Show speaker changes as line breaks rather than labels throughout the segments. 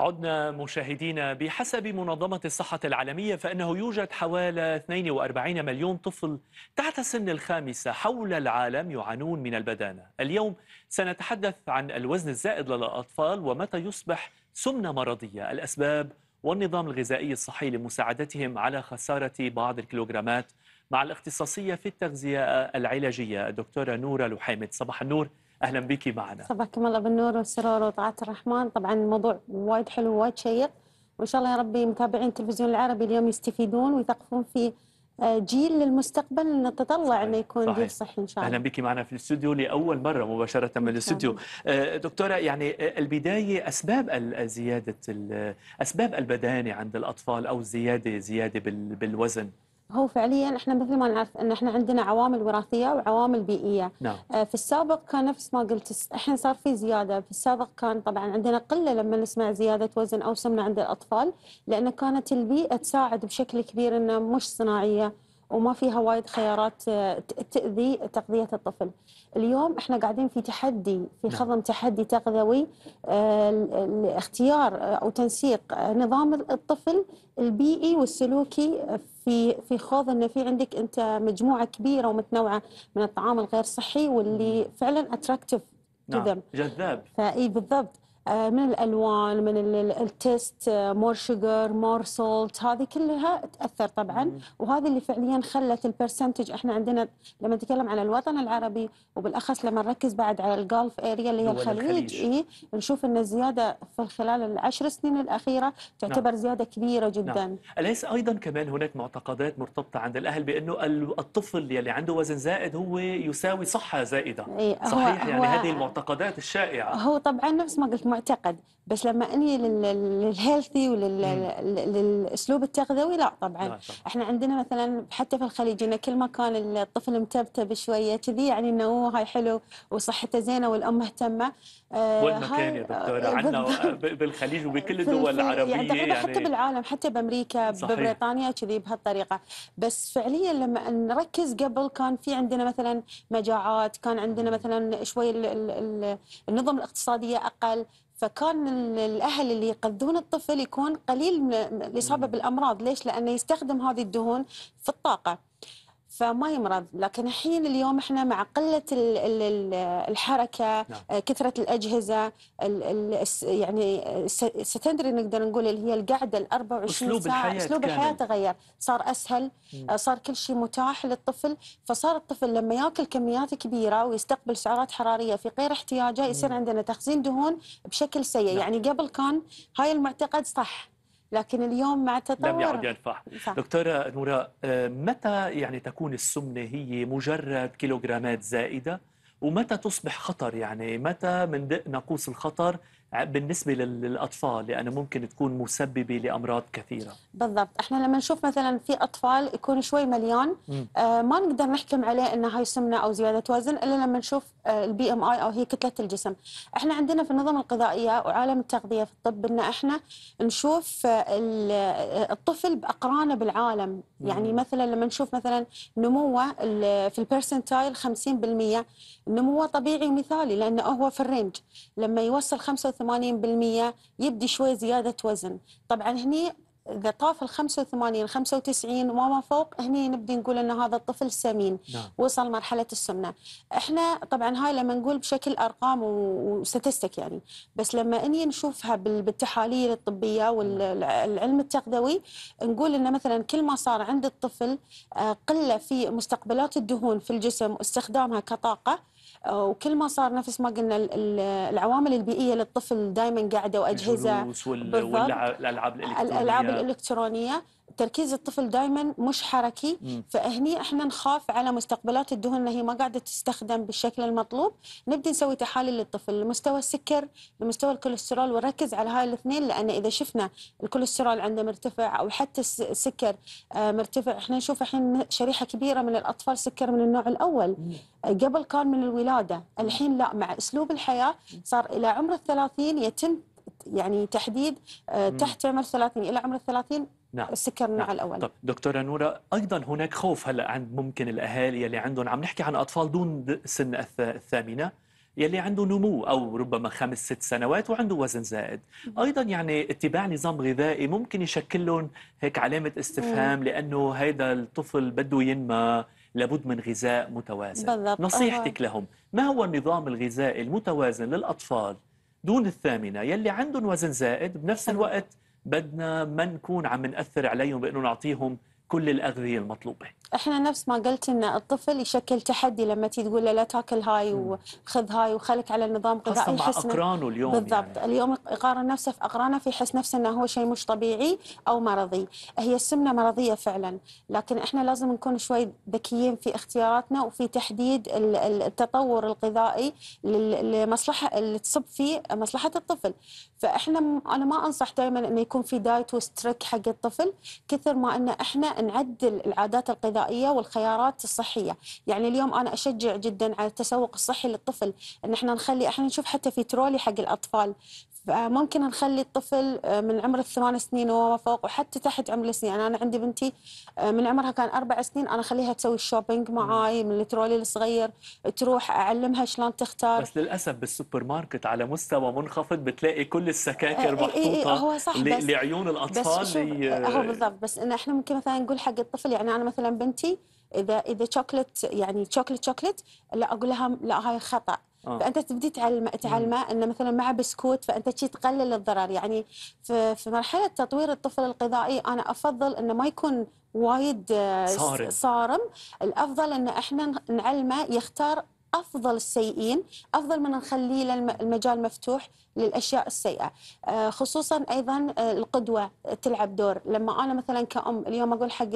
عدنا مشاهدينا بحسب منظمة الصحة العالمية فإنه يوجد حوالي 42 مليون طفل تحت سن الخامسة حول العالم يعانون من البدانة اليوم سنتحدث عن الوزن الزائد للأطفال ومتى يصبح سمنة مرضية الأسباب والنظام الغذائي الصحي لمساعدتهم على خسارة بعض الكيلوغرامات مع الاختصاصية في التغذية العلاجية الدكتورة نورة لحيمة صباح النور اهلا بك معنا
صباحكم الله بالنور والسرور وطاعه الرحمن طبعا الموضوع وايد حلو وايد شيق وان شاء الله يا ربي متابعين التلفزيون العربي اليوم يستفيدون ويثقفون في آه، جيل للمستقبل نتطلع صحيح. انه يكون جيل صحي ان شاء الله
اهلا بك معنا في الاستوديو لاول مره مباشره من الاستوديو آه، دكتوره يعني آه، البدايه اسباب زياده اسباب البدانه عند الاطفال او زياده زياده بالوزن
هو فعليا احنا مثل ما نعرف ان احنا عندنا عوامل وراثيه وعوامل بيئيه نعم. آه، في السابق كان نفس ما قلت الحين صار في زياده في السابق كان طبعا عندنا قله لما نسمع زياده وزن او سمنه عند الاطفال لان كانت البيئه تساعد بشكل كبير انه مش صناعيه وما فيها وايد خيارات آه، تأذي تغذية الطفل اليوم احنا قاعدين في تحدي في نعم. خضم تحدي تغذوي آه، لاختيار آه، أو تنسيق نظام الطفل البيئي والسلوكي في في خوض انه في عندك انت مجموعه كبيره ومتنوعه من الطعام الغير صحي واللي فعلا اتراكتيف نعم جذاب فاي بالضبط آه، من الالوان من التيست مور شوجر مور سولت هذه كلها تاثر طبعا وهذه اللي فعليا خلت البرسنتج احنا عندنا لما نتكلم عن الوطن العربي وبالاخص لما نركز بعد على الجولف اريا اللي هي الخليج اي نشوف ان الزياده في خلال العشر سنين الاخيره تعتبر نعم. زياده كبيره جدا نعم.
اليس ايضا كمان هناك معتقدات مرتبطه عند الاهل بانه الطفل يلي عنده وزن زائد هو يساوي صحه زائده إيه صحيح هو يعني هو هذه المعتقدات الشائعه
هو طبعا نفس ما قلت معتقد بس لما اني للهيلثي وللاسلوب التغذوي لا طبعا احنا عندنا مثلا حتى في الخليج ان كل ما كان الطفل متبتب شويه كذي يعني انه هاي حلو وصحته زينه والام مهتمه آه والمكان يا دكتوره آه، عندنا
بالخليج وبكل الدول يعني العربيه يعني, يعني حتى بالعالم
حتى بامريكا صحيح. ببريطانيا كذي بهالطريقه بس فعليا لما نركز قبل كان في عندنا مثلا مجاعات كان عندنا مثلا شوي النظم الاقتصاديه اقل فكان الاهل اللي يقذون الطفل يكون قليل الاصابه بالامراض ليش لانه يستخدم هذه الدهون في الطاقه فما يمرض لكن الحين اليوم احنا مع قله الحركه نعم. آه، كثره الاجهزه يعني آه، ستندري نقدر نقول اللي هي القعده ال 24 أسلوب ساعه الحياة اسلوب الحياه تغير صار اسهل مم. آه، صار كل شيء متاح للطفل فصار الطفل لما ياكل كميات كبيره ويستقبل سعرات حراريه في غير احتياجه يصير عندنا تخزين دهون بشكل سيء نعم. يعني قبل كان هاي المعتقد صح لكن اليوم مع التطور لم يعد
ينفع صح. دكتورة نوراء آه، متى يعني تكون السمنة هي مجرد كيلوغرامات زائدة ومتى تصبح خطر يعني متى من دق ناقوس الخطر بالنسبه للاطفال لانه ممكن تكون مسببه لامراض كثيره
بالضبط احنا لما نشوف مثلا في اطفال يكون شوي مليان آه ما نقدر نحكم عليه انه هاي سمنه او زياده وزن الا لما نشوف آه البي ام اي او هي كتله الجسم احنا عندنا في النظم الغذائيه وعالم التغذيه في الطب ان احنا نشوف آه, آه، الطفل باقرانه بالعالم مم. يعني مثلا لما نشوف مثلا نموه في البرسنتايل 50% نموه طبيعي ومثالي لانه هو في الرينج لما يوصل 85 85% يبدي شوي زياده وزن طبعا هني اذا طاف ال 85 95 وما فوق هني نبدي نقول ان هذا الطفل سمين نعم. وصل مرحله السمنه احنا طبعا هاي لما نقول بشكل ارقام وستستك يعني بس لما اني نشوفها بالتحاليل الطبيه والعلم نعم. التغذوي نقول ان مثلا كل ما صار عند الطفل آه، قله في مستقبلات الدهون في الجسم واستخدامها كطاقه وكل ما صار نفس ما قلنا العوامل البيئيه للطفل دائما قاعده واجهزه
والالعاب الالكترونيه الالعاب
الالكترونيه تركيز الطفل دائما مش حركي فهني احنا نخاف على مستقبلات الدهون ان هي ما قاعده تستخدم بالشكل المطلوب نبدا نسوي تحاليل للطفل لمستوى السكر لمستوى الكوليسترول ونركز على هاي الاثنين لان اذا شفنا الكوليسترول عنده مرتفع او حتى السكر آه، مرتفع احنا نشوف الحين شريحه كبيره من الاطفال سكر من النوع الاول قبل كان من الولاده الحين لا مع اسلوب الحياه صار الى عمر الثلاثين يتم يعني تحديد آه، تحت عمر 30 الى عمر 30 نعم السكر النوع نعم. الاول طب
دكتوره نوره ايضا هناك خوف هلا عند ممكن الاهالي يلي عندهم عم نحكي عن اطفال دون سن الثامنه يلي عنده نمو او ربما خمس ست سنوات وعنده وزن زائد ايضا يعني اتباع نظام غذائي ممكن يشكل لهم هيك علامه استفهام لانه هيدا الطفل بده ينمى لابد من غذاء متوازن بالضبط. نصيحتك لهم ما هو النظام الغذائي المتوازن للاطفال دون الثامنه يلي عندهم وزن زائد بنفس الوقت بدنا ما نكون عم نأثر عليهم بأنه نعطيهم كل الأغذية المطلوبة
احنا نفس ما قلت ان الطفل يشكل تحدي لما تيجي تقول له لا تاكل هاي وخذ هاي وخلك على النظام الغذائي خاصة مع اقرانه اليوم بالضبط يعني. اليوم يقارن نفسه في اقرانه فيحس نفسه انه هو شيء مش طبيعي او مرضي هي السمنه مرضيه فعلا لكن احنا لازم نكون شوي ذكيين في اختياراتنا وفي تحديد التطور الغذائي لمصلحه اللي تصب في مصلحه الطفل فاحنا انا ما انصح دائما انه يكون في دايت وستريك حق الطفل كثر ما ان احنا نعدل العادات الغذائيه والخيارات الصحيه، يعني اليوم انا اشجع جدا على التسوق الصحي للطفل، ان احنا نخلي احنا نشوف حتى في ترولي حق الاطفال، ممكن نخلي الطفل آه، من عمر الثمان سنين وما فوق وحتى تحت عمر السنين يعني انا عندي بنتي آه، من عمرها كان اربع سنين انا اخليها تسوي الشوبينج معاي من الترولي الصغير تروح اعلمها شلون
تختار بس للاسف بالسوبر ماركت على مستوى منخفض بتلاقي كل السكاكر آه، محطوطه إيه إيه هو صح لعيون الاطفال بس هو بالضبط
بس ان احنا ممكن مثلا نقول حق الطفل يعني انا مثلا بنتي اذا اذا شوكلت يعني شوكلت شوكلت لا اقول لها لا هاي خطا آه. فانت تبدي تعلمه تعلمه انه مثلا مع بسكوت فانت تشي تقلل الضرر يعني في, في مرحله تطوير الطفل الغذائي انا افضل انه ما يكون وايد آه، صارم. صارم الافضل ان احنا نعلمه يختار افضل السيئين افضل من نخليه المجال مفتوح للاشياء السيئه آه، خصوصا ايضا آه، القدوه تلعب دور لما انا مثلا كأم اليوم اقول حق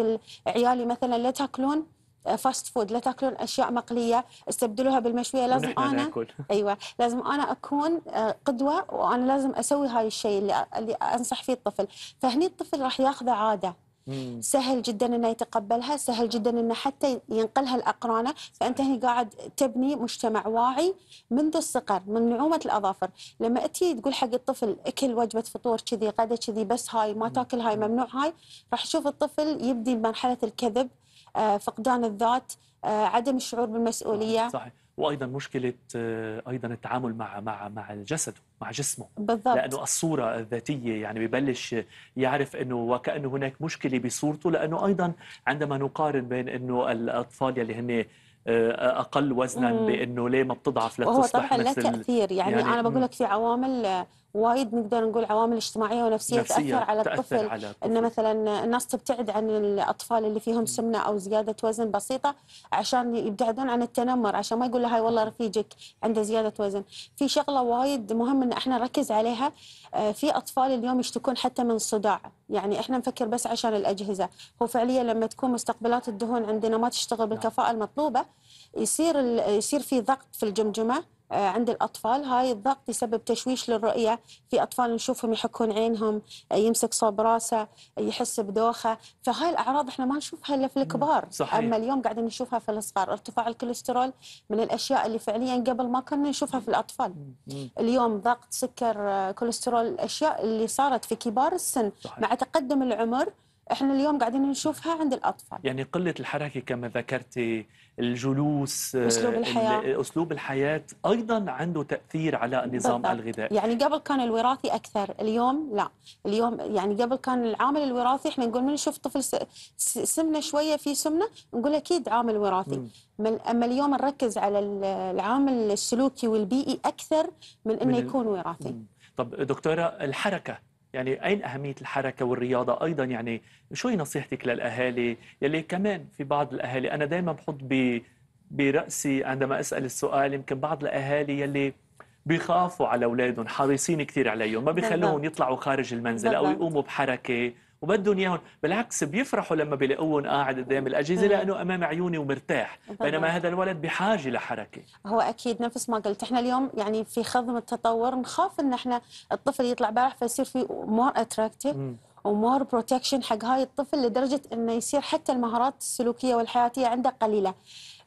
عيالي مثلا لا تاكلون فاست آه، فود لا تاكلون اشياء مقليه استبدلوها بالمشويه لازم انا نأكل. ايوه لازم انا اكون قدوه وانا لازم اسوي هاي الشيء اللي, اللي انصح فيه الطفل فهني الطفل راح ياخذه عاده مم. سهل جدا انه يتقبلها سهل جدا انه حتى ينقلها لاقرانه فانت هنا قاعد تبني مجتمع واعي منذ الصغر من نعومه الاظافر لما اتي تقول حق الطفل اكل وجبه فطور كذي غدا كذي بس هاي ما تاكل هاي ممنوع هاي راح تشوف الطفل يبدي بمرحله الكذب آه، فقدان الذات آه، عدم الشعور بالمسؤوليه صحيح
وايضا مشكله آه، ايضا التعامل مع مع مع الجسد مع جسمه بالضبط لانه الصوره الذاتيه يعني ببلش يعرف انه وكانه هناك مشكله بصورته لانه ايضا عندما نقارن بين انه الاطفال يلي هن آه، اقل وزنا بانه ليه ما بتضعف لتصبح وهو طبعا لا تاثير يعني, يعني انا بقول لك في
عوامل وايد نقدر نقول عوامل اجتماعيه ونفسيه تاثر على تأثر الطفل على الطفل. ان مثلا الناس تبتعد عن الاطفال اللي فيهم سمنه او زياده وزن بسيطه عشان يبتعدون عن التنمر عشان ما يقول له هاي والله رفيجك عنده زياده وزن في شغله وايد مهم ان احنا نركز عليها آه، في اطفال اليوم يشتكون حتى من صداع يعني احنا نفكر بس عشان الاجهزه هو فعليا لما تكون مستقبلات الدهون عندنا ما تشتغل نعم. بالكفاءه المطلوبه يصير يصير في ضغط في الجمجمه آه، عند الأطفال هاي الضغط يسبب تشويش للرؤية في أطفال نشوفهم يحكون عينهم آه، يمسك صوب راسه آه، يحس بدوخة فهاي الأعراض احنا ما نشوفها إلا في الكبار صحيح. أما اليوم قاعدين نشوفها في الصغار ارتفاع الكوليسترول من الأشياء اللي فعليا قبل ما كنا نشوفها في الأطفال اليوم ضغط سكر كوليسترول الأشياء اللي صارت في كبار السن صحيح. مع تقدم العمر احنا اليوم قاعدين نشوفها عند الاطفال
يعني قله الحركه كما ذكرتي الجلوس آه، اسلوب الحياه اسلوب الحياه ايضا عنده تاثير على النظام بالضبط. الغذائي يعني
قبل كان الوراثي اكثر اليوم لا اليوم يعني قبل كان العامل الوراثي احنا نقول من نشوف طفل سمنه شويه في سمنه نقول اكيد عامل وراثي م. اما اليوم نركز على العامل السلوكي والبيئي اكثر من انه يكون وراثي
طب دكتوره الحركه يعني أين أهمية الحركة والرياضة أيضا يعني شو هي نصيحتك للأهالي يلي كمان في بعض الأهالي أنا دائما بحط ب برأسي عندما أسأل السؤال يمكن بعض الأهالي يلي بيخافوا على أولادهم حريصين كثير عليهم ما بيخلوهم يطلعوا خارج المنزل أو يقوموا بحركة وبدهم اياهم بالعكس بيفرحوا لما بيلاقوهم قاعد قدام الاجهزه لانه امام عيوني ومرتاح بينما هذا الولد بحاجه لحركه
هو اكيد نفس ما قلت احنا اليوم يعني في خضم التطور نخاف ان احنا الطفل يطلع بارح فيصير في مور اتراكتيف ومور بروتكشن حق هاي الطفل لدرجه انه يصير حتى المهارات السلوكيه والحياتيه عنده قليله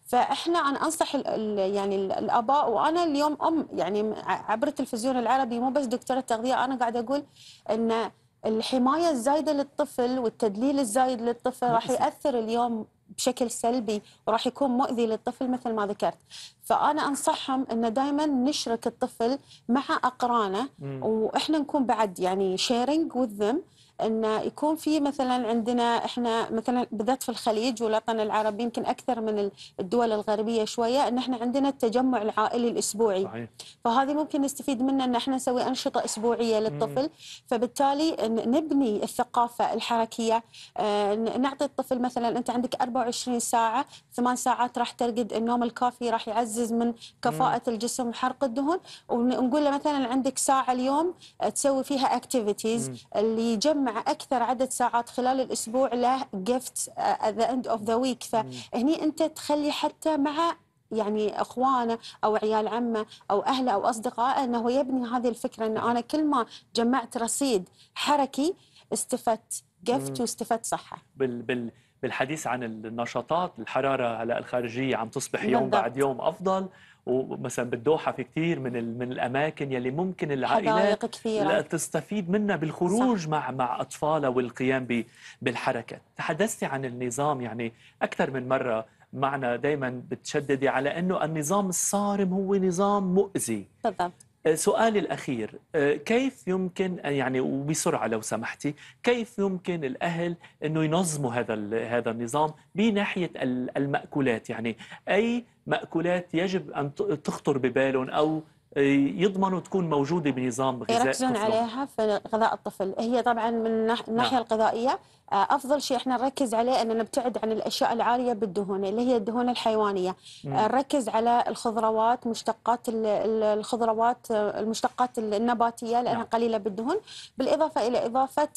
فاحنا انا انصح الـ الـ يعني الـ الاباء وانا اليوم ام يعني عبر التلفزيون العربي مو بس دكتوره تغذيه انا قاعده اقول ان الحمايه الزايده للطفل والتدليل الزايد للطفل راح ياثر اليوم بشكل سلبي وراح يكون مؤذي للطفل مثل ما ذكرت فانا انصحهم انه دائما نشرك الطفل مع اقرانه واحنا نكون بعد يعني شيرنج وذم ان يكون في مثلا عندنا احنا مثلا بالذات في الخليج والوطن العربي يمكن اكثر من الدول الغربيه شويه ان احنا عندنا التجمع العائلي الاسبوعي صحيح. فهذه ممكن نستفيد منه ان احنا نسوي انشطه اسبوعيه للطفل مم. فبالتالي نبني الثقافه الحركيه آه، نعطي الطفل مثلا انت عندك 24 ساعه ثمان ساعات راح ترقد النوم الكافي راح يعزز من كفاءه مم. الجسم وحرق الدهون ونقول له مثلا عندك ساعه اليوم آه، تسوي فيها اكتيفيتيز اللي يجمع مع اكثر عدد ساعات خلال الاسبوع له جفت ذا اند اوف ذا ويك فهني انت تخلي حتى مع يعني اخوانه او عيال عمه او اهله او اصدقائه انه يبني هذه الفكره ان انا كل ما جمعت رصيد حركي استفدت جفت واستفدت صحه
بال بال بالحديث عن النشاطات الحراره هلا الخارجيه عم تصبح يوم بالضبط. بعد يوم افضل ومثلا بالدوحه في كثير من من الاماكن يلي ممكن العائلات لا تستفيد منها بالخروج صح. مع مع اطفالها والقيام بالحركه تحدثتي عن النظام يعني اكثر من مره معنا دائما بتشددي على انه النظام الصارم هو نظام مؤذي بالضبط سؤالي الأخير آه، كيف يمكن آه، يعني وبسرعة لو سمحتي كيف يمكن الأهل أنه ينظموا هذا هذا النظام بناحية المأكولات يعني أي مأكولات يجب أن تخطر ببالهم أو يضمنوا تكون موجوده بنظام غذائي يركزون عليها
في غذاء الطفل هي طبعا من الناحيه نعم. الغذائيه آه، افضل شيء احنا نركز عليه ان نبتعد عن الاشياء العاليه بالدهون اللي هي الدهون الحيوانيه مم. آه، نركز على الخضروات مشتقات الخضروات آه، المشتقات النباتيه لانها نعم. قليله بالدهون بالاضافه الى اضافه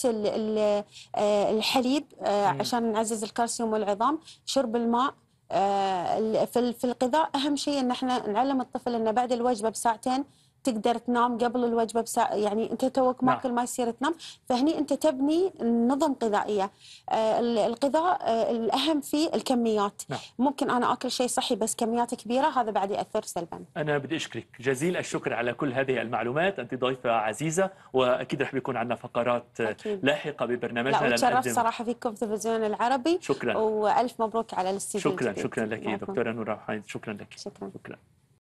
الحليب عشان نعزز الكالسيوم والعظام شرب الماء آه، في الغذاء اهم شيء ان احنا نعلم الطفل انه بعد الوجبه بساعتين تقدر تنام قبل الوجبه بسا يعني انت توك نعم. ماكل ما يصير تنام فهني انت تبني نظم غذائيه آه، الغذاء آه، الاهم فيه الكميات نعم. ممكن انا اكل شيء صحي بس كميات كبيره هذا بعد ياثر سلبا
انا بدي اشكرك جزيل الشكر على كل هذه المعلومات انت ضيفه عزيزه واكيد رح بيكون عندنا فقرات أكيد. لاحقه ببرنامجنا لا وتشرفت صراحه
فيكم تلفزيون العربي شكرا والف مبروك على الاستديو شكرا شكرا لك دكتوره
نوره شكرا لك شكرا, شكرا.